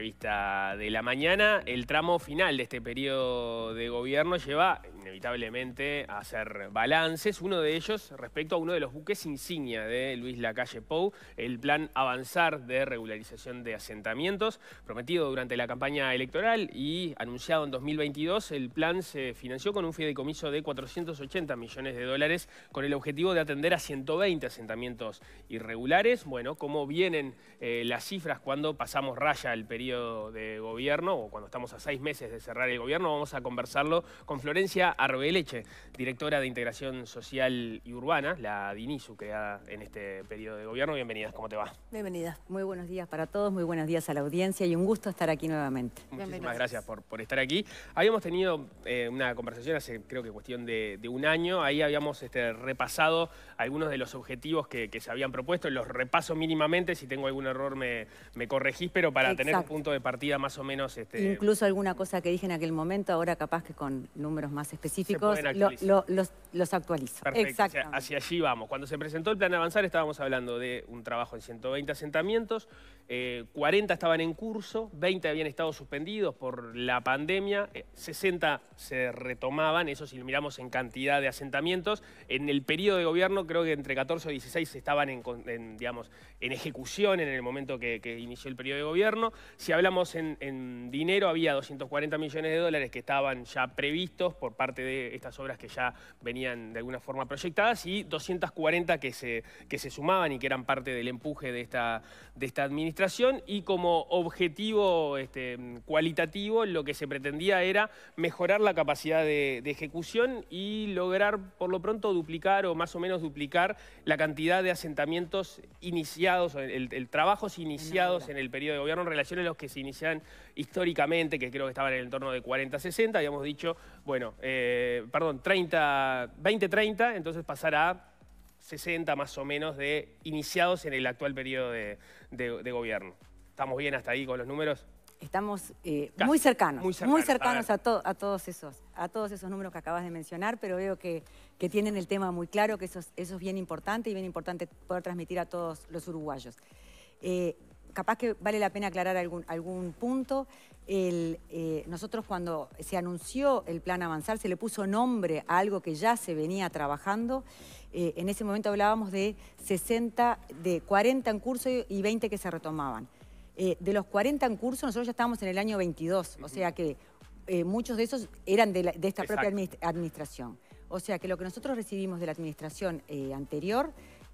Vista de la mañana, el tramo final de este periodo de gobierno lleva inevitablemente hacer balances, uno de ellos respecto a uno de los buques insignia de Luis Lacalle Pou, el plan Avanzar de regularización de asentamientos, prometido durante la campaña electoral y anunciado en 2022, el plan se financió con un fideicomiso de 480 millones de dólares con el objetivo de atender a 120 asentamientos irregulares. Bueno, cómo vienen eh, las cifras cuando pasamos raya el periodo de gobierno o cuando estamos a seis meses de cerrar el gobierno, vamos a conversarlo con Florencia Leche, directora de Integración Social y Urbana, la DINISU, creada en este periodo de gobierno. Bienvenidas, ¿cómo te va? Bienvenidas. Muy buenos días para todos, muy buenos días a la audiencia y un gusto estar aquí nuevamente. Muchísimas gracias por, estar aquí. Habíamos tenido eh, una conversación hace creo que cuestión de, un año, ahí habíamos este, repasado algunos de los objetivos que, se habían propuesto, los repaso mínimamente, si tengo algún error me, me corregís, pero para tener un punto de partida más o menos... Este Incluso alguna cosa que dije en aquel momento, ahora capaz que con números más específicos, los, los, actualizo. Perfecto, hacia allí vamos. Cuando se presentó el plan de avanzar estábamos hablando de un trabajo en 120 asentamientos, 40 eh, estaban en curso, 20 habían estado suspendidos por la pandemia, 60 eh, se retomaban, eso si lo miramos en cantidad de asentamientos. En el periodo de gobierno creo que entre 14 y 16 estaban en, digamos, en ejecución en el momento que, inició el periodo de gobierno. Si hablamos en, en dinero, había 240 millones de dólares que estaban ya previstos por parte de estas obras que ya venían de alguna forma proyectadas y 240 que se, que se sumaban y que eran parte del empuje de esta, de esta administración y como objetivo este, cualitativo lo que se pretendía era mejorar la capacidad de, ejecución y lograr por lo pronto duplicar o más o menos duplicar la cantidad de asentamientos iniciados, el, trabajos iniciados en el periodo de gobierno en relación a los que se inician históricamente, que creo que estaban en el entorno de 40-60, habíamos dicho, bueno... Eh, eh, perdón, 30, 20-30, entonces pasará a 60 más o menos de iniciados en el actual periodo de, gobierno. ¿Estamos bien hasta ahí con los números? Estamos eh, muy cercanos, muy cercanos, a, todos esos, a todos esos números que acabas de mencionar, pero veo que, tienen el tema muy claro, que eso, es bien importante y bien importante poder transmitir a todos los uruguayos. Eh, capaz que vale la pena aclarar algún, algún punto. Eh, nosotros cuando se anunció el plan Avanzar, se le puso nombre a algo que ya se venía trabajando. Eh, en ese momento hablábamos de 60, de 40 en curso y 20 que se retomaban. Eh, de los 40 en curso, nosotros ya estábamos en el año 22, o sea que muchos de esos eran de, esta propia administración. O sea que lo que nosotros recibimos de la administración anterior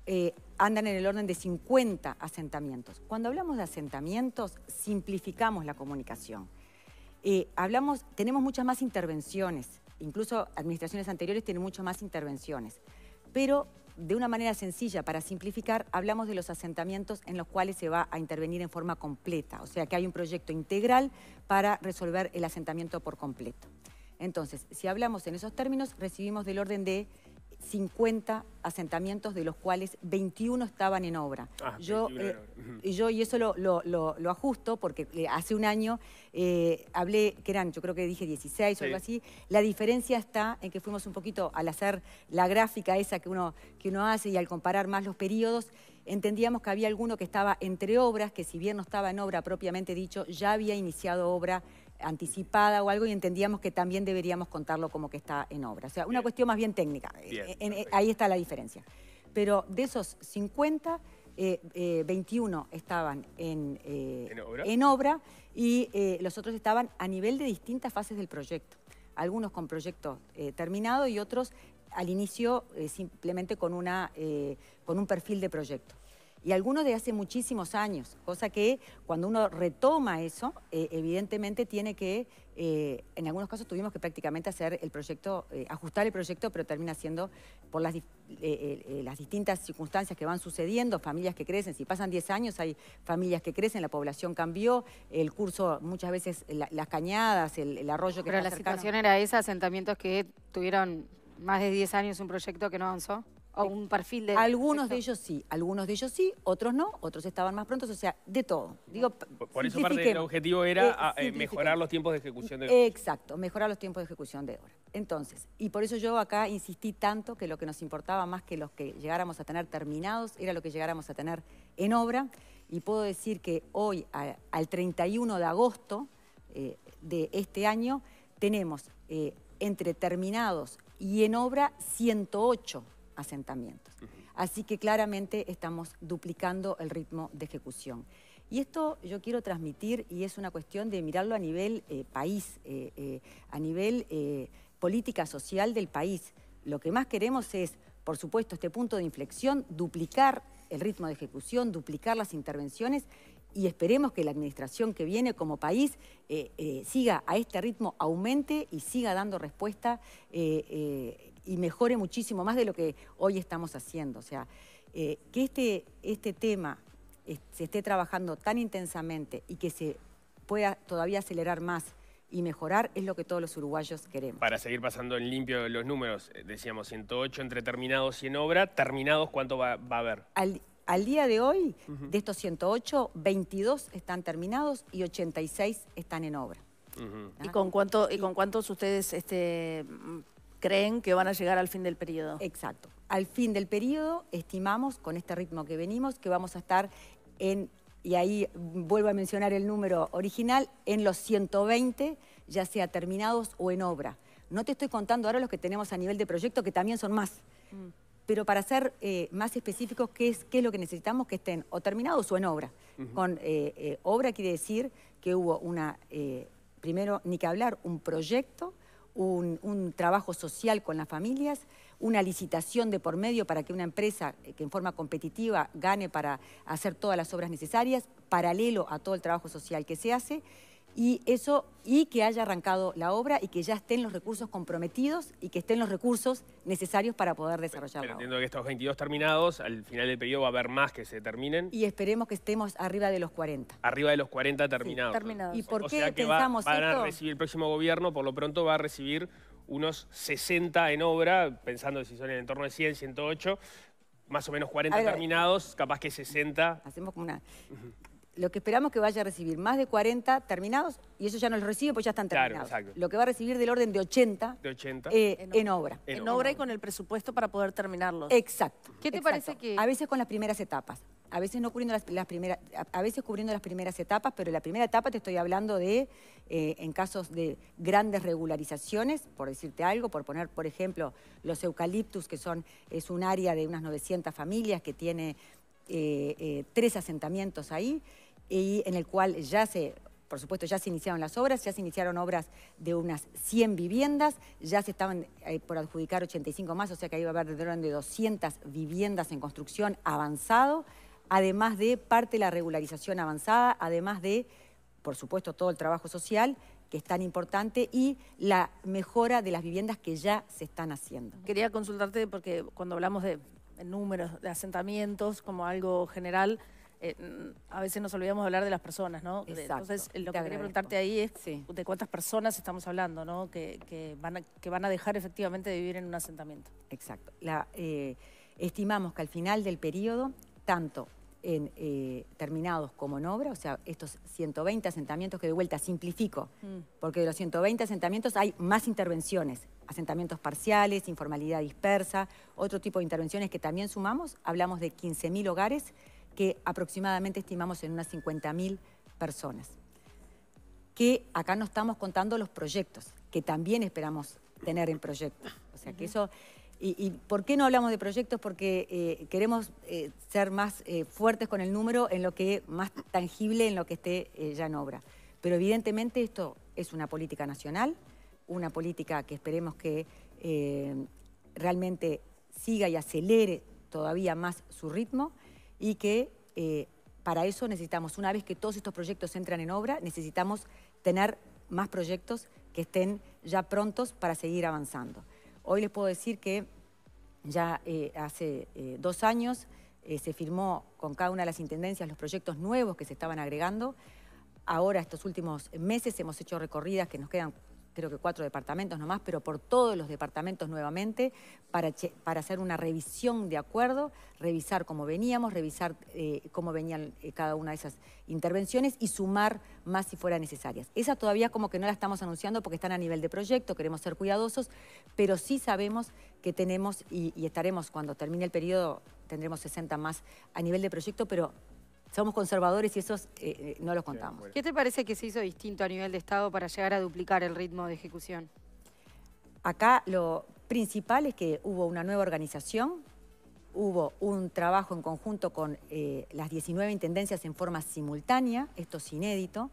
eh, andan en el orden de 50 asentamientos. Cuando hablamos de asentamientos, simplificamos la comunicación. Eh, hablamos, tenemos muchas más intervenciones, incluso administraciones anteriores tienen muchas más intervenciones, pero de una manera sencilla, para simplificar, hablamos de los asentamientos en los cuales se va a intervenir en forma completa, o sea que hay un proyecto integral para resolver el asentamiento por completo. Entonces, si hablamos en esos términos, recibimos del orden de 50 asentamientos, de los cuales 21 estaban en obra. Ah, yo, eh, yo, y eso lo, ajusto porque eh, hace un año eh, hablé, que eran, yo creo que dije 16 o algo así, la diferencia está en que fuimos un poquito, al hacer la gráfica esa que uno, que uno hace y al comparar más los periodos, entendíamos que había alguno que estaba entre obras, que si bien no estaba en obra propiamente dicho, ya había iniciado obra anticipada o algo y entendíamos que también deberíamos contarlo como que está en obra. O sea, una cuestión más bien técnica. Eh, ahí está la diferencia. Pero de esos 50, 21 eh, eh, estaban en, obra? y los otros estaban a nivel de distintas fases del proyecto. Algunos con proyecto terminado y otros al inicio simplemente con, una, con un perfil de proyecto y algunos de hace muchísimos años, cosa que cuando uno retoma eso, eh, evidentemente tiene que, eh, en algunos casos tuvimos que prácticamente hacer el proyecto, eh, ajustar el proyecto, pero termina siendo por las, distintas circunstancias que van sucediendo, familias que crecen, si pasan 10 años hay familias que crecen, la población cambió, el curso muchas veces, las cañadas, el, arroyo que... Pero la situación era esa, asentamientos que tuvieron más de 10 años un proyecto que no avanzó. Eh, un perfil de... Algunos de ellos sí, algunos de ellos sí, otros no, otros estaban más prontos, o sea, de todo. Digo, por, eso parte del objetivo era eh, ah, eh, mejorar los tiempos de ejecución de obra. Exacto, mejorar los tiempos de ejecución de obra. Entonces, y por eso yo acá insistí tanto que lo que nos importaba más que los que llegáramos a tener terminados era lo que llegáramos a tener en obra. Y puedo decir que hoy, al 31 de agosto de este año, tenemos entre terminados y en obra 108 asentamientos. Así que claramente estamos duplicando el ritmo de ejecución. Y esto yo quiero transmitir y es una cuestión de mirarlo a nivel eh, país, eh, eh, a nivel política social del país. Lo que más queremos es, por supuesto, este punto de inflexión, duplicar el ritmo de ejecución, duplicar las intervenciones y esperemos que la administración que viene como país siga a este ritmo, aumente y siga dando respuesta y mejore muchísimo más de lo que hoy estamos haciendo. O sea, eh, que este, este tema se esté trabajando tan intensamente y que se pueda todavía acelerar más y mejorar es lo que todos los uruguayos queremos. Para seguir pasando en limpio los números, eh, decíamos 108 entre terminados y en obra, terminados ¿cuánto va, a haber? Al, día de hoy, de estos 108, 22 están terminados y 86 están en obra. ¿Y con cuánto y con cuántos ustedes este, creen que van a llegar al fin del periodo. Exacto. Al fin del periodo estimamos, con este ritmo que venimos, que vamos a estar en, y ahí vuelvo a mencionar el número original, en los 120, ya sea terminados o en obra. No te estoy contando ahora los que tenemos a nivel de proyecto, que también son más. Mm. Pero para ser eh, más específicos, ¿qué es, ¿qué lo que necesitamos que estén o terminados o en obra? Con eh, eh, obra quiere decir que hubo una, primero, ni que hablar, un proyecto un, trabajo social con las familias, una licitación de por medio para que una empresa eh, que en forma competitiva gane para hacer todas las obras necesarias, paralelo a todo el trabajo social que se hace y eso y que haya arrancado la obra y que ya estén los recursos comprometidos y que estén los recursos necesarios para poder desarrollarlo. entiendo que estos 22 terminados, al final del periodo va a haber más que se terminen. Y esperemos que estemos arriba de los 40. Arriba de los 40 terminados. ¿Y por qué van a recibir el próximo gobierno, por lo pronto va a recibir unos 60 en obra, pensando si son en el entorno de 100, 108, más o menos 40 terminados, capaz que 60. Hacemos como una lo que esperamos que vaya a recibir más de 40 terminados, y eso ya no los recibe porque ya están terminados. Claro, lo que va a recibir del orden de 80, 80. Eh, en, obra. En, obra y con el presupuesto para poder terminarlos. Exacto. ¿Qué te parece que...? A veces con las primeras etapas. A veces no cubriendo las, primeras, a veces cubriendo las primeras etapas, pero la primera etapa te estoy hablando de, eh, en casos de grandes regularizaciones, por decirte algo, por poner, por ejemplo, los eucaliptus, que son, es un área de unas 900 familias que tiene eh, tres asentamientos ahí y en el cual ya se por supuesto, ya se iniciaron las obras, ya se iniciaron obras de unas 100 viviendas, ya se estaban eh, por adjudicar 85 más, o sea que ahí va a haber alrededor de 200 viviendas en construcción avanzado, además de parte de la regularización avanzada, además de, por supuesto, todo el trabajo social que es tan importante, y la mejora de las viviendas que ya se están haciendo. Quería consultarte porque cuando hablamos de números de asentamientos como algo general, eh, a veces nos olvidamos de hablar de las personas, ¿no? Exacto, Entonces, lo que quería preguntarte ahí es de cuántas personas estamos hablando, ¿no? Que, van a, dejar efectivamente de vivir en un asentamiento. Exacto. Eh, estimamos que al final del periodo, tanto en eh, terminados como en obra, o sea, estos 120 asentamientos que de vuelta simplifico, mm. porque de los 120 asentamientos hay más intervenciones, asentamientos parciales, informalidad dispersa, otro tipo de intervenciones que también sumamos, hablamos de 15.000 hogares que aproximadamente estimamos en unas 50.000 personas. Que acá no estamos contando los proyectos, que también esperamos tener en proyecto. O sea que eso... Y, por qué no hablamos de proyectos? Porque eh, queremos eh, ser más eh, fuertes con el número en lo que más tangible, en lo que esté ya en obra. Pero evidentemente esto es una política nacional, una política que esperemos que realmente siga y acelere todavía más su ritmo y que eh, para eso necesitamos, una vez que todos estos proyectos entran en obra, necesitamos tener más proyectos que estén ya prontos para seguir avanzando. Hoy les puedo decir que ya eh, hace eh, dos años se firmó con cada una de las intendencias los proyectos nuevos que se estaban agregando. Ahora, estos últimos meses, hemos hecho recorridas que nos quedan creo que cuatro departamentos nomás, pero por todos los departamentos nuevamente, para, para hacer una revisión de acuerdo, revisar cómo veníamos, revisar eh, cómo venían eh, cada una de esas intervenciones y sumar más si fuera necesarias. Esa todavía como que no la estamos anunciando porque están a nivel de proyecto, queremos ser cuidadosos, pero sí sabemos que tenemos y, y estaremos cuando termine el periodo, tendremos 60 más a nivel de proyecto, pero somos conservadores y esos eh, eh, no los contamos. ¿Qué te parece que se hizo distinto a nivel de Estado para llegar a duplicar el ritmo de ejecución? Acá lo principal es que hubo una nueva organización, hubo un trabajo en conjunto con eh, las 19 intendencias en forma simultánea, esto es inédito.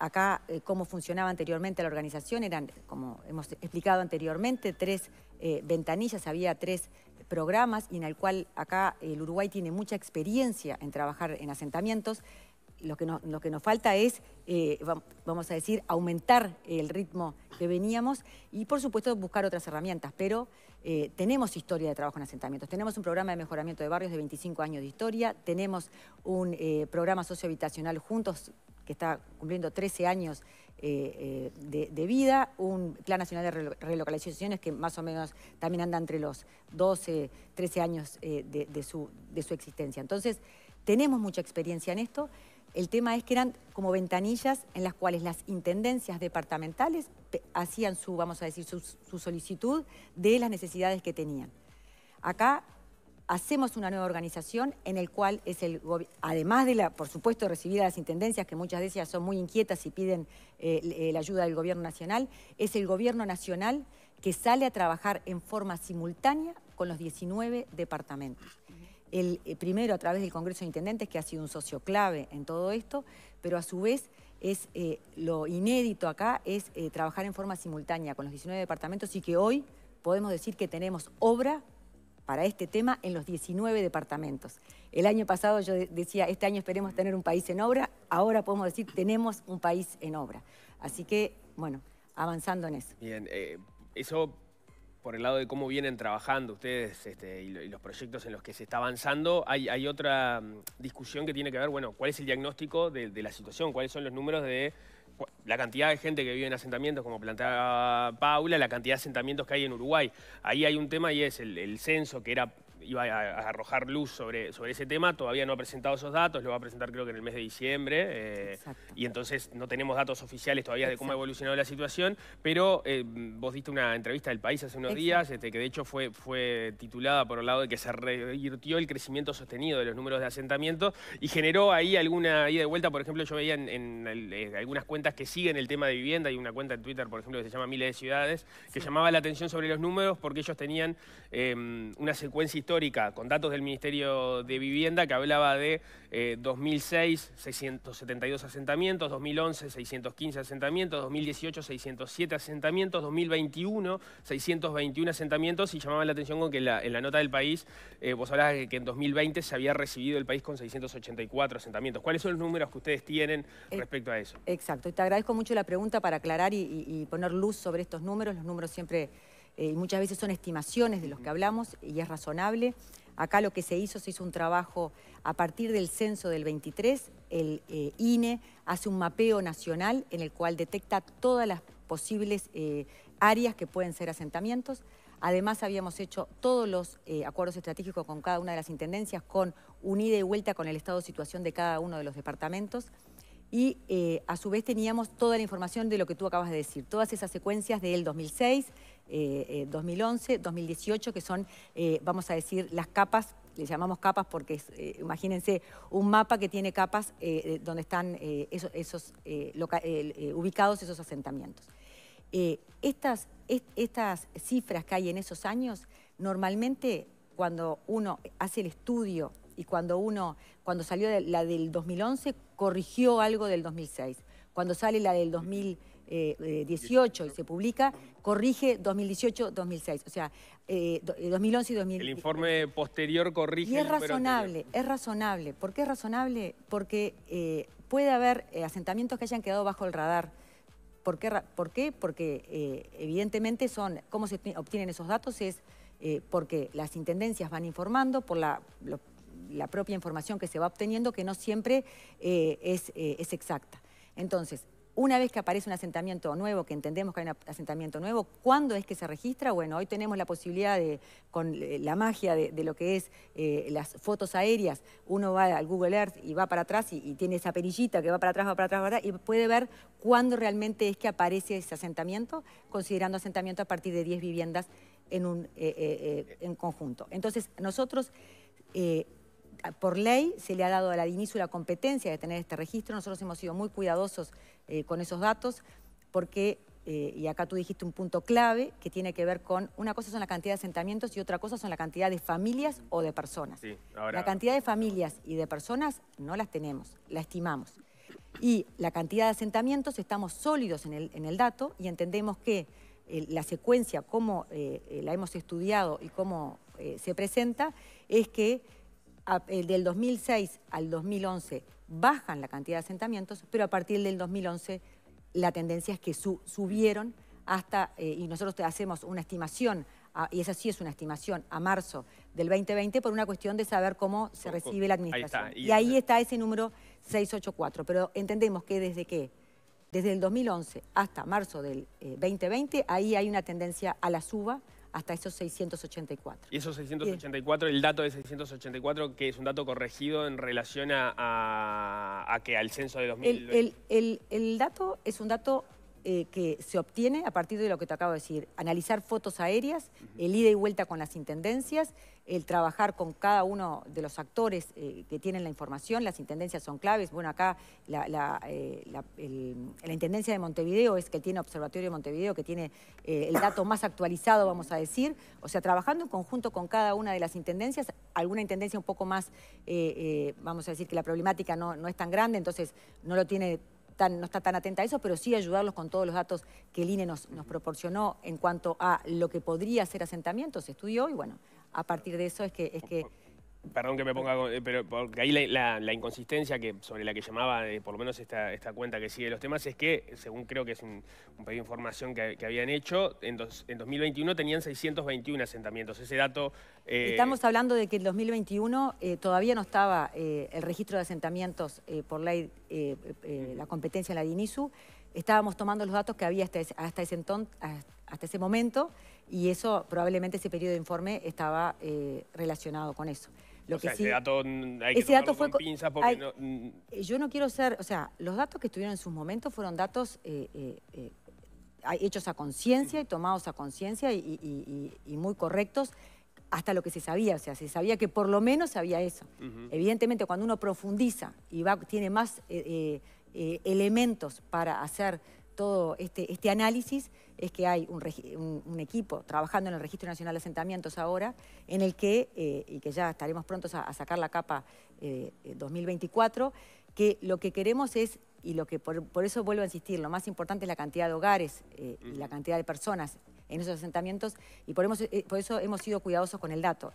Acá, cómo funcionaba anteriormente la organización, eran, como hemos explicado anteriormente, tres ventanillas, había tres programas y en el cual acá el Uruguay tiene mucha experiencia en trabajar en asentamientos. Lo que, lo que nos falta es, eh, vamos a decir, aumentar el ritmo que veníamos y, por supuesto, buscar otras herramientas. Pero eh, tenemos historia de trabajo en asentamientos, tenemos un programa de mejoramiento de barrios de 25 años de historia, tenemos un eh, programa sociohabitacional Juntos que está cumpliendo 13 años eh, eh, de, vida, un Plan Nacional de Relocalizaciones que más o menos también anda entre los 12, 13 años eh, de, su, de su existencia. Entonces, tenemos mucha experiencia en esto. El tema es que eran como ventanillas en las cuales las intendencias departamentales hacían su, vamos a decir, su solicitud de las necesidades que tenían. Acá hacemos una nueva organización en el cual es el además de la, por supuesto, recibir las intendencias, que muchas veces son muy inquietas y piden eh, eh, la ayuda del gobierno nacional, es el gobierno nacional que sale a trabajar en forma simultánea con los 19 departamentos. El, eh, primero a través del Congreso de Intendentes, que ha sido un socio clave en todo esto, pero a su vez es lo inédito acá es trabajar en forma simultánea con los 19 departamentos y que hoy podemos decir que tenemos obra para este tema en los 19 departamentos. El año pasado yo decía, este año esperemos tener un país en obra, ahora podemos decir, tenemos un país en obra. Así que, bueno, avanzando en eso. Bien, eh, eso por el lado de cómo vienen trabajando ustedes este, y, los proyectos en los que se está avanzando, hay, otra mm, discusión que tiene que ver, bueno, cuál es el diagnóstico de la situación, cuáles son los números de la cantidad de gente que vive en asentamientos, como planteaba Paula, la cantidad de asentamientos que hay en Uruguay. Ahí hay un tema y es el, censo que era iba a, arrojar luz sobre, sobre ese tema, todavía no ha presentado esos datos, lo va a presentar creo que en el mes de diciembre, eh, y entonces no tenemos datos oficiales todavía de cómo ha evolucionado la situación, pero eh, vos diste una entrevista del país hace unos días, este, que de hecho fue, fue titulada por el lado de que se revirtió el crecimiento sostenido de los números de asentamiento y generó ahí alguna ida de vuelta, por ejemplo, yo veía en, eh, algunas cuentas que siguen el tema de vivienda, hay una cuenta en Twitter, por ejemplo, que se llama Miles de Ciudades, que llamaba la atención sobre los números porque ellos tenían una secuencia con datos del Ministerio de Vivienda que hablaba de 2006, eh, 672 asentamientos, 2011, 615 asentamientos, 2018, 607 asentamientos, 2021, 621 asentamientos y llamaba la atención con que en la nota del país eh, vos hablabas que en 2020 se había recibido el país con 684 asentamientos. ¿Cuáles son los números que ustedes tienen eh, respecto a eso? Exacto, y te agradezco mucho la pregunta para aclarar y poner luz sobre estos números. Los números siempre eh, muchas veces son estimaciones de los que hablamos y es razonable. Acá lo que se hizo, se hizo un trabajo a partir del censo del 23, el eh, INE hace un mapeo nacional en el cual detecta todas las posibles eh, áreas que pueden ser asentamientos. Además, habíamos hecho todos los acuerdos estratégicos con cada una de las intendencias, con un ida y vuelta con el estado de situación de cada uno de los departamentos. Y a su vez teníamos toda la información de lo que tú acabas de decir, todas esas secuencias del 2006, 2011, eh, 2018, eh, que son, eh, vamos a decir, las capas le llamamos capas porque imagínense un mapa que tiene capas donde están esos, ubicados esos asentamientos. estas, cifras que hay en esos años, normalmente cuando uno hace el estudio y cuando uno, cuando salió la del 2011, corrigió algo del 2006. Cuando sale la del 2000 18 eh, y se publica, corrige 2018-2006, o sea, 2011 eh, eh, y 2015. El informe posterior corrige. Y es razonable, es razonable. ¿Por qué es razonable? Porque puede haber asentamientos que hayan quedado bajo el radar. ¿Por qué? ¿Por qué? Porque evidentemente son, cómo se obtienen esos datos es porque las intendencias van informando por la... propia información que se va obteniendo que no siempre es, es exacta. Entonces, una vez que aparece un asentamiento nuevo, que entendemos que hay un asentamiento nuevo, ¿cuándo es que se registra? Bueno, hoy tenemos la posibilidad de, con eh, la magia de, lo que es eh, las fotos aéreas, uno va al Google Earth y va para atrás y, tiene esa perillita que va para atrás, va para atrás, va para atrás, y puede ver cuándo realmente es que aparece ese asentamiento, considerando asentamiento a partir de 10 viviendas en, un, eh, en conjunto. Entonces, nosotros por ley se le ha dado a la DINISU la competencia de tener este registro. Nosotros hemos sido muy cuidadosos eh, con esos datos porque, eh, y acá tú dijiste un punto clave que tiene que ver con, una cosa son la cantidad de asentamientos y otra cosa son la cantidad de familias o de personas. La cantidad de familias y de personas no las tenemos, la estimamos. Y la cantidad de asentamientos estamos sólidos en el, dato y entendemos que eh, la secuencia, como la hemos estudiado y cómo se presenta, es que del 2006 al 2011 bajan la cantidad de asentamientos, pero a partir del 2011 la tendencia es que subieron hasta, eh, y nosotros hacemos una estimación, y esa sí es una estimación, a marzo del 2020 por una cuestión de saber cómo se recibe la administración. y, ahí está ese número 684, pero entendemos que desde que desde el 2011 hasta marzo del 2020, eh, ahí hay una tendencia a la suba hasta esos 684. Y esos 684, el dato de 684, que es un dato corregido en relación a, a, que al censo de 2000... el, el dato es un dato eh, que se obtiene a partir de lo que te acabo de decir, analizar fotos aéreas, el ida y vuelta con las intendencias, el trabajar con cada uno de los actores eh, que tienen la información, las intendencias son claves, bueno, acá eh, la, intendencia de Montevideo es que tiene Observatorio de Montevideo, que tiene el dato más actualizado, vamos a decir, o sea, trabajando en conjunto con cada una de las intendencias, alguna intendencia un poco más, vamos a decir que la problemática no, no es tan grande, entonces no lo tiene no está tan atenta a eso, pero sí ayudarlos con todos los datos que el INE nos, nos proporcionó en cuanto a lo que podría ser asentamiento, se estudió y bueno, a partir de eso es que, es que perdón que me ponga, eh, pero porque ahí la, inconsistencia sobre la que llamaba, eh, por lo menos esta, cuenta que sigue los temas, es que, según creo que es un, pedido de información que, habían hecho, en, 2021 tenían 621 asentamientos. Ese dato... Eh, Estamos hablando de que en 2021 todavía no estaba el registro de asentamientos por ley, la competencia en la DINISU. Estábamos tomando los datos que había hasta ese, hasta ese momento y eso probablemente ese periodo de informe estaba relacionado con eso ese dato fue porque mm. eh, Yo no quiero ser... O sea, los datos que estuvieron en sus momentos fueron datos eh, eh, hechos a conciencia y tomados a conciencia y, muy correctos hasta lo que se sabía. O sea, se sabía que por lo menos sabía eso. Evidentemente, cuando uno profundiza y va, tiene más elementos para hacer todo este, este análisis es que hay un, equipo trabajando en el Registro Nacional de Asentamientos ahora, en el que, eh, y que ya estaremos prontos a, sacar la capa 2024, eh, que lo que queremos es, y lo que por, eso vuelvo a insistir, lo más importante es la cantidad de hogares eh, y la cantidad de personas en esos asentamientos, y por, eso hemos sido cuidadosos con el dato.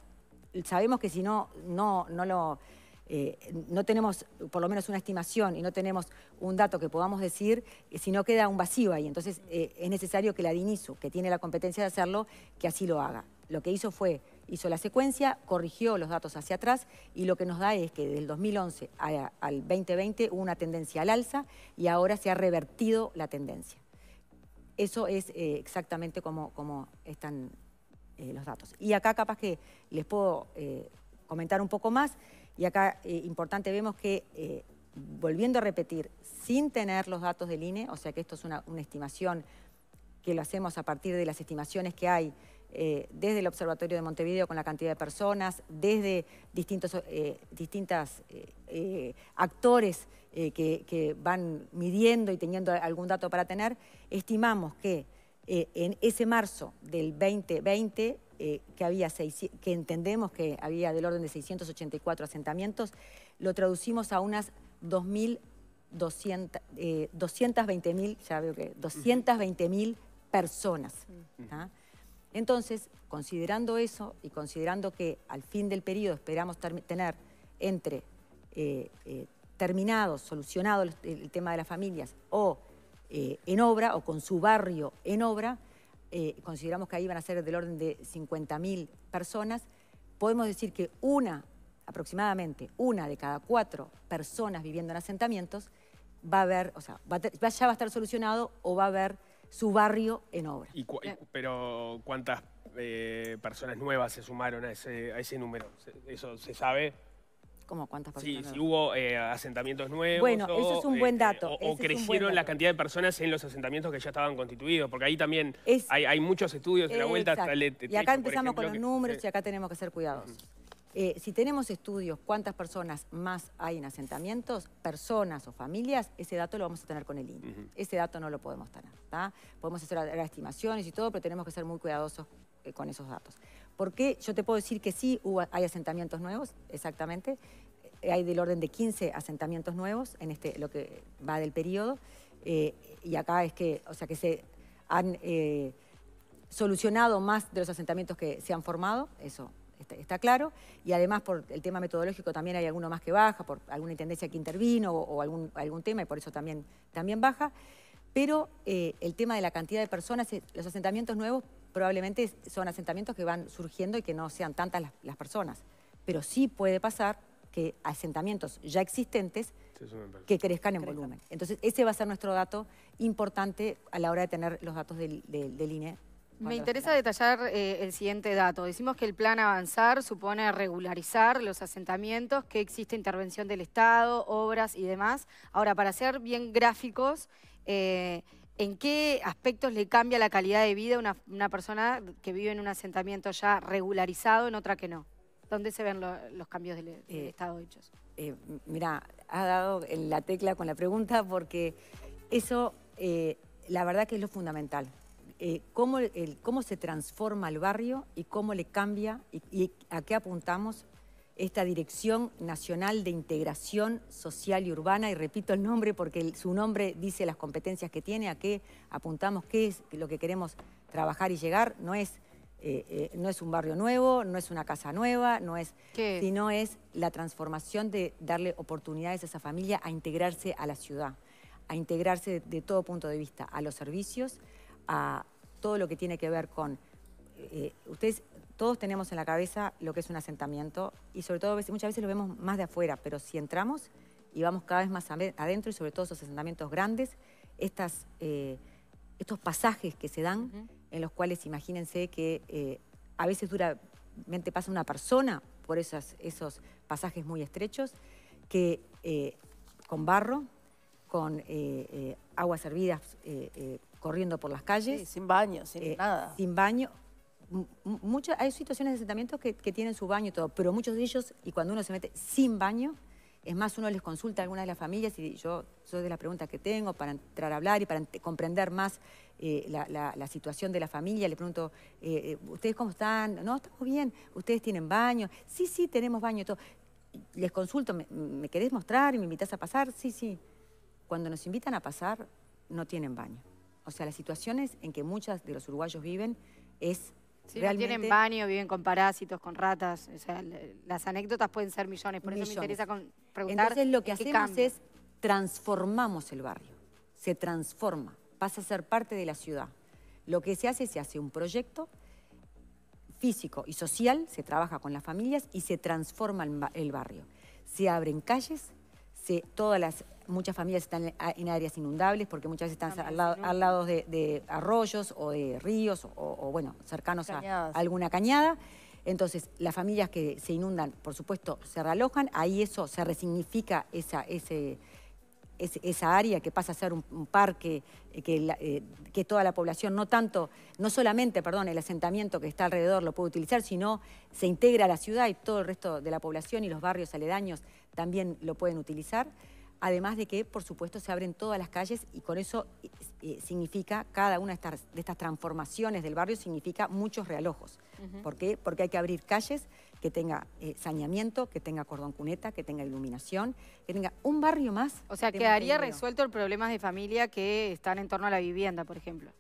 Sabemos que si no, no, no lo eh, no tenemos por lo menos una estimación y no tenemos un dato que podamos decir, si no queda un vacío ahí. Entonces eh, es necesario que la DINISU, que tiene la competencia de hacerlo, que así lo haga. Lo que hizo fue, hizo la secuencia, corrigió los datos hacia atrás y lo que nos da es que del 2011 al 2020 hubo una tendencia al alza y ahora se ha revertido la tendencia. Eso es eh, exactamente como están los datos. Y acá capaz que les puedo comentar un poco más. Y acá, eh, importante, vemos que, eh, volviendo a repetir, sin tener los datos del INE, o sea que esto es una, estimación que lo hacemos a partir de las estimaciones que hay eh, desde el Observatorio de Montevideo con la cantidad de personas, desde distintos distintas, actores que, van midiendo y teniendo algún dato para tener, estimamos que en ese marzo del 2020 eh, que, había que entendemos que había del orden de 684 asentamientos, lo traducimos a unas 220.000 eh, ya veo que personas. ¿ah? Entonces, considerando eso y considerando que al fin del periodo esperamos tener entre eh, terminado, solucionado el, tema de las familias o en obra o con su barrio en obra, eh, consideramos que ahí van a ser del orden de 50.000 personas, podemos decir que una, aproximadamente una de cada cuatro personas viviendo en asentamientos va a haber, o sea, ya va a estar solucionado o va a haber su barrio en obra. pero cuántas eh, personas nuevas se sumaron a ese, a ese número? ¿Eso se sabe? cuántas personas. Sí, si hubo eh, asentamientos nuevos. Bueno, o, eh, eso es un buen dato. o, crecieron la cantidad de personas en los asentamientos que ya estaban constituidos, porque ahí también hay, muchos estudios de la vuelta. Hasta el, y acá empezamos con los números y acá tenemos que ser cuidadosos. Eh, si tenemos estudios, cuántas personas más hay en asentamientos, personas o familias, ese dato lo vamos a tener con el INE. Ese dato no lo podemos tener. Podemos hacer las estimaciones y todo, pero tenemos que ser muy cuidadosos con esos datos. Porque yo te puedo decir que sí hay asentamientos nuevos, exactamente. Eh, hay del orden de 15 asentamientos nuevos en este, lo que va del periodo. Eh, y acá es que, o sea, que se han eh, solucionado más de los asentamientos que se han formado, eso está, claro. Y además por el tema metodológico también hay alguno más que baja, por alguna intendencia que intervino o, algún, algún tema y por eso también, también baja. Pero el tema de la cantidad de personas, los asentamientos nuevos probablemente son asentamientos que van surgiendo y que no sean tantas las, personas. Pero sí puede pasar que asentamientos ya existentes que crezcan en volumen. Entonces, ese va a ser nuestro dato importante a la hora de tener los datos del, del, INE me interesa detallar eh, el siguiente dato. Decimos que el plan avanzar supone regularizar los asentamientos, que existe intervención del Estado, obras y demás. Ahora, para ser bien gráficos, eh, ¿En qué aspectos le cambia la calidad de vida a una, persona que vive en un asentamiento ya regularizado en otra que no? ¿Dónde se ven los cambios del, eh, estado de hechos? Eh, mira, ha dado la tecla con la pregunta porque eso, eh, la verdad que es lo fundamental. Cómo, se transforma el barrio y cómo le cambia y, y a qué apuntamos esta Dirección Nacional de Integración Social y Urbana, y repito el nombre porque su nombre dice las competencias que tiene, a qué apuntamos, qué es lo que queremos trabajar y llegar, no es, eh, eh, no es un barrio nuevo, no es una casa nueva, no es, sino es la transformación de darle oportunidades a esa familia a integrarse a la ciudad, a integrarse de, todo punto de vista, a los servicios, a todo lo que tiene que ver con... Eh, ustedes todos tenemos en la cabeza lo que es un asentamiento y sobre todo muchas veces lo vemos más de afuera, pero si entramos y vamos cada vez más adentro y sobre todo esos asentamientos grandes, estas, eh, estos pasajes que se dan en los cuales imagínense que eh, a veces duramente pasa una persona por esos, esos pasajes muy estrechos, que eh, con barro, con aguas hervidas corriendo por las calles. sin baño, sin nada. Sin baño, muchas, hay situaciones de asentamientos que, tienen su baño y todo, pero muchos de ellos, y cuando uno se mete sin baño, es más, uno les consulta a alguna de las familias y yo soy de las preguntas que tengo para entrar a hablar y para comprender más eh, la, situación de la familia. Le pregunto, eh, eh, ¿ustedes cómo están? No, estamos bien. ¿Ustedes tienen baño? Sí, sí, tenemos baño y todo. Les consulto, ¿me, querés mostrar y me invitas a pasar? Sí, sí. Cuando nos invitan a pasar, no tienen baño. O sea, las situaciones en que muchas de los uruguayos viven es si no tienen baño, viven con parásitos, con ratas. las anécdotas pueden ser millones. Por eso me interesa preguntar. Entonces lo que hacemos es transformamos el barrio. Se transforma, pasa a ser parte de la ciudad. Lo que se hace, se hace un proyecto físico y social, se trabaja con las familias y se transforma el barrio. Se abren calles, se, todas las Muchas familias están en áreas inundables porque muchas veces están al lado, de, arroyos o de ríos o, bueno, cercanos a, alguna cañada. Entonces, las familias que se inundan, por supuesto, se realojan, ahí eso se resignifica esa, ese, esa área que pasa a ser un, parque, eh, que, eh, que, toda la población, no tanto, no solamente, perdón, el asentamiento que está alrededor lo puede utilizar, sino se integra a la ciudad y todo el resto de la población y los barrios aledaños también lo pueden utilizar además de que, por supuesto, se abren todas las calles y con eso eh, significa, cada una de estas, transformaciones del barrio significa muchos realojos. ¿Por qué? Porque hay que abrir calles que tenga eh, saneamiento, que tenga cordón cuneta, que tenga iluminación, que tenga un barrio más. O sea, quedaría resuelto el problema de familia que están en torno a la vivienda, por ejemplo.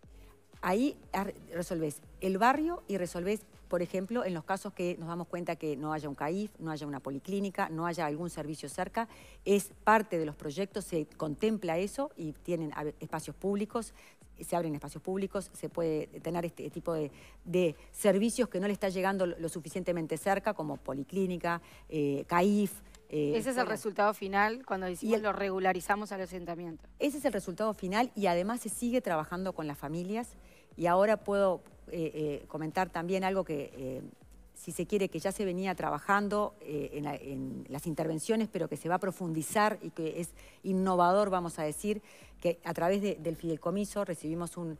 Ahí ah, resolvés el barrio y resolvés por ejemplo, en los casos que nos damos cuenta que no haya un CAIF, no haya una policlínica, no haya algún servicio cerca, es parte de los proyectos, se contempla eso y tienen espacios públicos, se abren espacios públicos, se puede tener este tipo de, servicios que no le está llegando lo, suficientemente cerca, como policlínica, eh, CAIF, eh, ese es el resultado final cuando decimos lo regularizamos al asentamiento. Ese es el resultado final y además se sigue trabajando con las familias. Y ahora puedo eh, eh, comentar también algo que, eh, si se quiere, que ya se venía trabajando en, las intervenciones, pero que se va a profundizar y que es innovador, vamos a decir, que a través del fideicomiso recibimos un,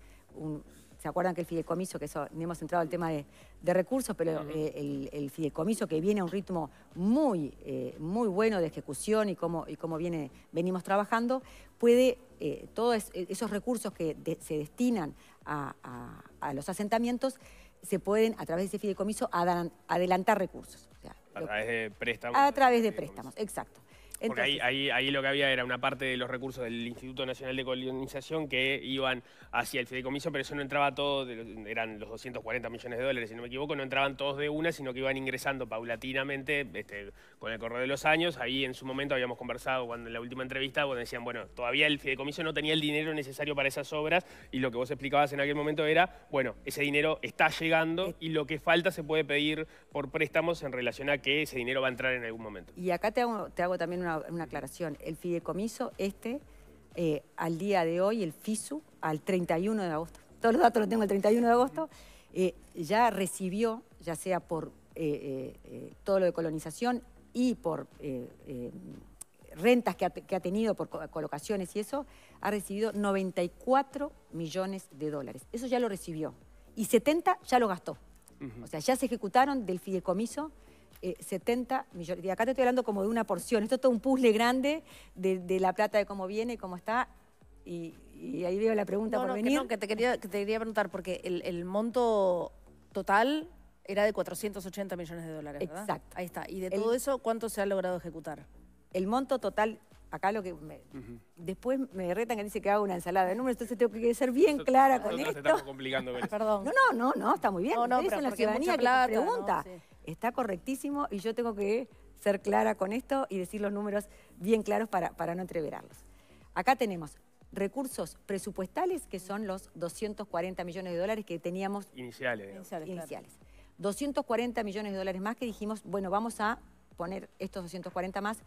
¿Se acuerdan que el fideicomiso, que eso, hemos entrado al tema de, recursos, pero el, el, fideicomiso que viene a un ritmo muy, muy bueno de ejecución y cómo, y cómo viene, venimos trabajando, puede eh, todos eh, esos recursos que se destinan a, los asentamientos se pueden, a través de ese fideicomiso, adelantar recursos. a través de préstamos. A través de préstamos, exacto ahí, ahí, lo que había era una parte de los recursos del Instituto Nacional de Colonización que iban hacia el fideicomiso, pero eso no entraba todo, eran los 240 millones de dólares, si no me equivoco, no entraban todos de una, sino que iban ingresando paulatinamente este, con el correr de los años. Ahí en su momento habíamos conversado cuando en la última entrevista, cuando decían, bueno, todavía el fideicomiso no tenía el dinero necesario para esas obras y lo que vos explicabas en aquel momento era, bueno, ese dinero está llegando y lo que falta se puede pedir por préstamos en relación a que ese dinero va a entrar en algún momento. Y acá te hago, te hago también una una, aclaración. El fideicomiso, este, eh, al día de hoy, el FISU, al 31 de agosto, todos los datos los tengo el 31 de agosto, eh, ya recibió, ya sea por eh, todo lo de colonización y por rentas que ha, tenido por colocaciones y eso, ha recibido 94 millones de dólares. Eso ya lo recibió. Y 70 ya lo gastó. O sea, ya se ejecutaron del fideicomiso 70 eh, millones. Y acá te estoy hablando como de una porción. Esto es todo un puzzle grande de, la plata, de cómo viene y cómo está. Y, ahí veo la pregunta por venir. Que te quería, quería preguntar, porque el, monto total era de 480 millones de dólares, Exacto. Ahí está. ¿Y de todo eso cuánto se ha logrado ejecutar? El monto total acá lo que... Después me retan que dice que hago una ensalada de números, entonces tengo que ser bien clara con esto. estamos complicando Perdón. No, no, no, no, está muy bien. No, no, la ciudadanía que pregunta. Está correctísimo y yo tengo que ser clara con esto y decir los números bien claros para, para no entreverarlos. Acá tenemos recursos presupuestales, que son los 240 millones de dólares que teníamos... Iniciales. Iniciales. 240 millones de dólares más que dijimos, bueno, vamos a poner estos 240 más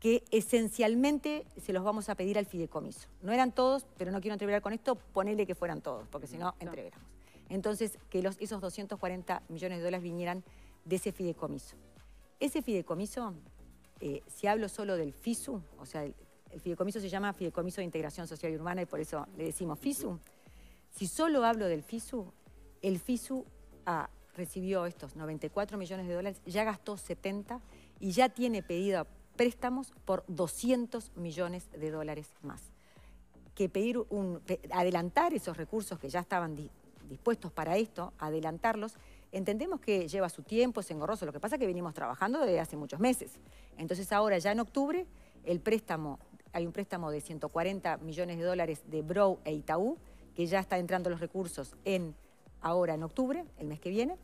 que esencialmente se los vamos a pedir al fideicomiso. No eran todos, pero no quiero entreverar con esto, ponele que fueran todos, porque si no, entreveramos. Entonces, que los, esos 240 millones de dólares vinieran de ese fideicomiso. Ese fideicomiso, eh, si hablo solo del FISU, o sea, el, fideicomiso se llama Fideicomiso de Integración Social y Urbana y por eso le decimos FISU. Si solo hablo del FISU, el FISU ah, recibió estos 94 millones de dólares, ya gastó 70 y ya tiene pedido préstamos por 200 millones de dólares más. Que pedir un, adelantar esos recursos que ya estaban dispuestos para esto, adelantarlos, entendemos que lleva su tiempo, es engorroso. Lo que pasa es que venimos trabajando desde hace muchos meses. Entonces ahora, ya en octubre, el préstamo, hay un préstamo de 140 millones de dólares de Brow e Itaú, que ya está entrando los recursos en ahora en octubre, el mes que viene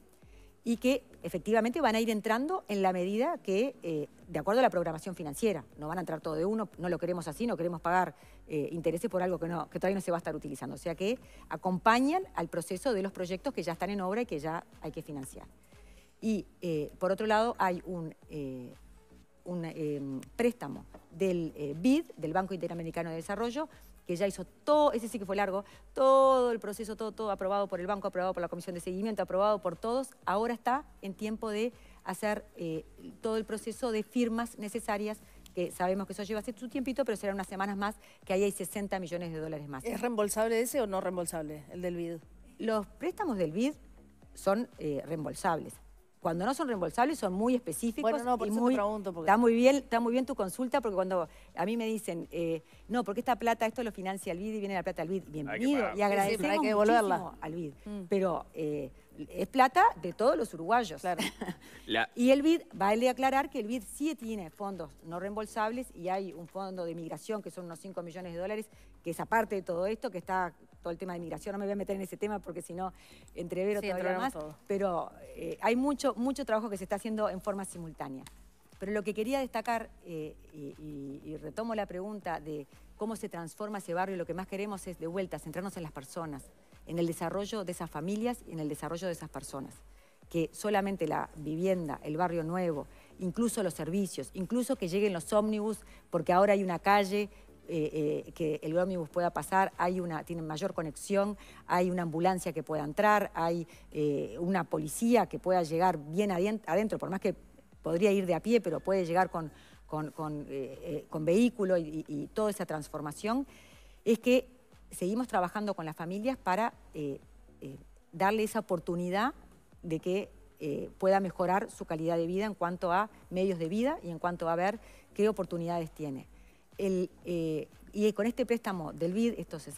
y que efectivamente van a ir entrando en la medida que, eh, de acuerdo a la programación financiera, no van a entrar todo de uno, no lo queremos así, no queremos pagar eh, intereses por algo que, todavía no se va a estar utilizando. O sea que acompañan al proceso de los proyectos que ya están en obra y que ya hay que financiar. Y eh, por otro lado hay un, un préstamo del BID, del Banco Interamericano de Desarrollo, que ya hizo todo, ese sí que fue largo, todo el proceso, todo, todo aprobado por el banco, aprobado por la comisión de seguimiento, aprobado por todos, ahora está en tiempo de hacer eh, todo el proceso de firmas necesarias que sabemos que eso lleva su tiempito, pero serán unas semanas más, que ahí hay 60 millones de dólares más. ¿Es reembolsable ese o no reembolsable, el del BID? Los préstamos del BID son eh, reembolsables cuando no son reembolsables son muy específicos. Bueno, no, por y muy, te pregunto. Porque... Está, muy bien, está muy bien tu consulta, porque cuando a mí me dicen, eh, no, porque esta plata, esto lo financia el BID y viene la plata al BID. Bienvenido, y agradecemos que al BID. Mm. Pero eh, es plata de todos los uruguayos. Claro. Y el BID, vale aclarar que el BID sí tiene fondos no reembolsables y hay un fondo de migración que son unos 5 millones de dólares, que es aparte de todo esto, que está todo el tema de migración, no me voy a meter en ese tema porque si no entrevero todavía más, pero eh, hay mucho, mucho trabajo que se está haciendo en forma simultánea. Pero lo que quería destacar, eh, y, y, retomo la pregunta de cómo se transforma ese barrio, lo que más queremos es de vuelta centrarnos en las personas, en el desarrollo de esas familias y en el desarrollo de esas personas. Que solamente la vivienda, el barrio nuevo, incluso los servicios, incluso que lleguen los ómnibus, porque ahora hay una calle eh, eh, que el ómnibus pueda pasar, hay una, tiene mayor conexión, hay una ambulancia que pueda entrar, hay eh, una policía que pueda llegar bien adentro, por más que podría ir de a pie, pero puede llegar con, con, vehículo y, toda esa transformación, es que seguimos trabajando con las familias para darle esa oportunidad de que pueda mejorar su calidad de vida en cuanto a medios de vida y en cuanto a ver qué oportunidades tiene. Eh, y con este préstamo del BID, estos,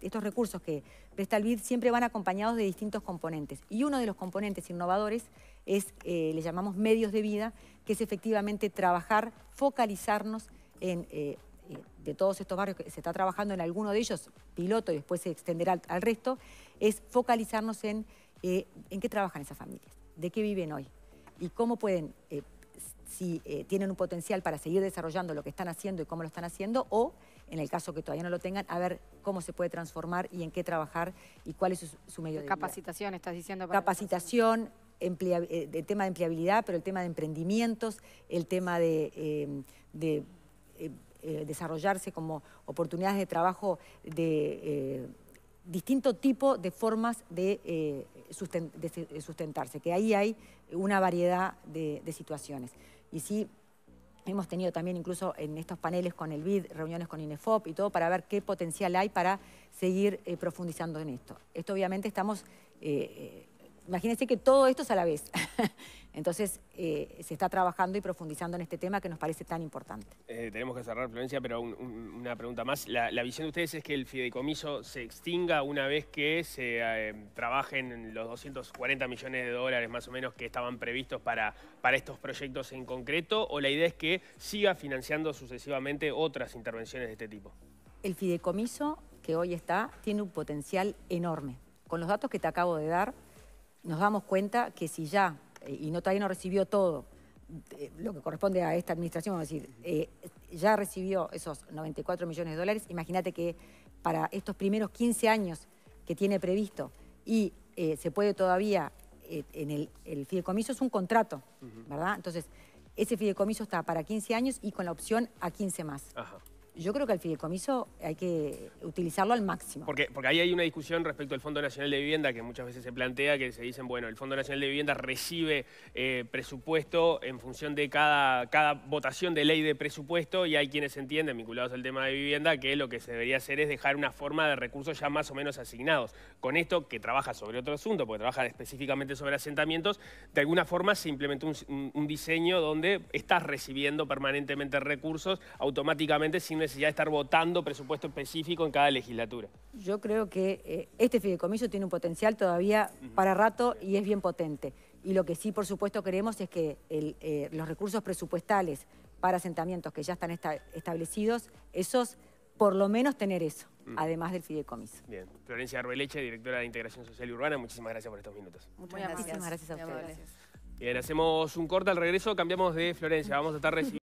estos recursos que presta el BID siempre van acompañados de distintos componentes. Y uno de los componentes innovadores es, eh, le llamamos medios de vida, que es efectivamente trabajar, focalizarnos en... Eh, de todos estos barrios que se está trabajando en alguno de ellos, piloto y después se extenderá al, al resto, es focalizarnos en en qué trabajan esas familias, de qué viven hoy y cómo pueden si eh, tienen un potencial para seguir desarrollando lo que están haciendo y cómo lo están haciendo, o en el caso que todavía no lo tengan, a ver cómo se puede transformar y en qué trabajar y cuál es su, medio de vida. Capacitación, estás diciendo. Capacitación, el eh, tema de empleabilidad, pero el tema de emprendimientos, el tema de, em, em, eh, desarrollarse como oportunidades de trabajo de distinto tipo de formas de, sustentarse, que ahí hay una variedad de situaciones y sí Hemos tenido también incluso en estos paneles con el BID, reuniones con INEFOP y todo para ver qué potencial hay para seguir eh, profundizando en esto. Esto obviamente estamos eh, eh, imagínense que todo esto es a la vez. Entonces, eh, se está trabajando y profundizando en este tema que nos parece tan importante. Eh, tenemos que cerrar, Florencia, pero una pregunta más. La, visión de ustedes es que el fideicomiso se extinga una vez que se eh, trabajen los 240 millones de dólares más o menos que estaban previstos para, para estos proyectos en concreto, o la idea es que siga financiando sucesivamente otras intervenciones de este tipo? El fideicomiso que hoy está tiene un potencial enorme. Con los datos que te acabo de dar, nos damos cuenta que si ya, eh, y no todavía no recibió todo, eh, lo que corresponde a esta administración, vamos a decir, eh, ya recibió esos 94 millones de dólares, imagínate que para estos primeros 15 años que tiene previsto y se puede todavía, en el, el, fideicomiso es un contrato, ¿verdad? Entonces, ese fideicomiso está para 15 años y con la opción a 15 más yo creo que al fideicomiso hay que utilizarlo al máximo. Porque, porque ahí hay una discusión respecto al Fondo Nacional de Vivienda que muchas veces se plantea, que se dicen, bueno, el Fondo Nacional de Vivienda recibe eh, presupuesto en función de cada, cada votación de ley de presupuesto y hay quienes entienden, vinculados al tema de vivienda, que lo que se debería hacer es dejar una forma de recursos ya más o menos asignados. Con esto, que trabaja sobre otro asunto, porque trabaja específicamente sobre asentamientos, de alguna forma se implementó un, un diseño donde estás recibiendo permanentemente recursos automáticamente sin necesidad necesidad de estar votando presupuesto específico en cada legislatura. Yo creo que eh, este fideicomiso tiene un potencial todavía para rato y es bien potente. Y lo que sí, por supuesto, queremos es que eh, los recursos presupuestales para asentamientos que ya están establecidos, esos, por lo menos tener eso, mm. además del fideicomiso. Bien. Florencia Arbeleche, directora de Integración Social y Urbana, muchísimas gracias por estos minutos. Muchas gracias. Muchísimas gracias a ustedes. Bien, hacemos un corte al regreso, cambiamos de Florencia, vamos a estar recibiendo...